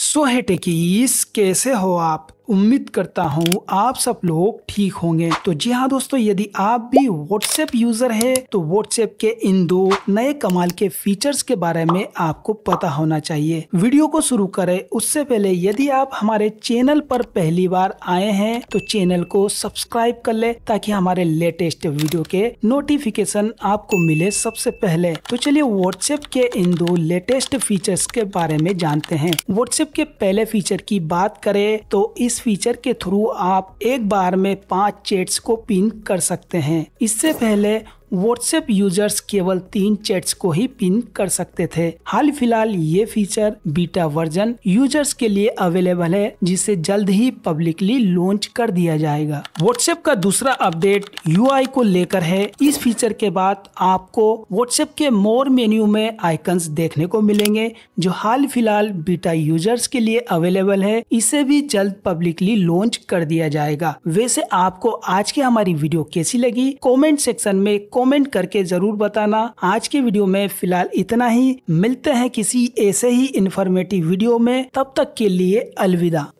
सोहे इस कैसे हो आप उम्मीद करता हूँ आप सब लोग ठीक होंगे तो जी हाँ दोस्तों यदि आप भी व्हाट्सएप यूजर है तो व्हाट्सएप के इन दो नए कमाल के फीचर्स के बारे में आपको पता होना चाहिए वीडियो को शुरू करें उससे पहले यदि आप हमारे चैनल पर पहली बार आए हैं तो चैनल को सब्सक्राइब कर ले ताकि हमारे लेटेस्ट वीडियो के नोटिफिकेशन आपको मिले सबसे पहले तो चलिए व्हाट्सएप के इन दो लेटेस्ट फीचर्स के बारे में जानते हैं व्हाट्सएप के पहले फीचर की बात करें तो इस फीचर के थ्रू आप एक बार में पांच चैट्स को पिन कर सकते हैं इससे पहले व्हाट्सएप यूजर्स केवल तीन चैट्स को ही पिन कर सकते थे हाल फिलहाल ये फीचर बीटा वर्जन यूजर्स के लिए अवेलेबल है जिसे जल्द ही पब्लिकली लॉन्च कर दिया जाएगा व्हाट्सएप का दूसरा अपडेट यू को लेकर है इस फीचर के बाद आपको व्हाट्सएप के मोर मेन्यू में आइकन्स देखने को मिलेंगे जो हाल फिलहाल बीटा यूजर्स के लिए अवेलेबल है इसे भी जल्द पब्लिकली लॉन्च कर दिया जाएगा वैसे आपको आज की हमारी वीडियो कैसी लगी कमेंट सेक्शन में कमेंट करके जरूर बताना आज के वीडियो में फिलहाल इतना ही मिलते हैं किसी ऐसे ही इन्फॉर्मेटिव वीडियो में तब तक के लिए अलविदा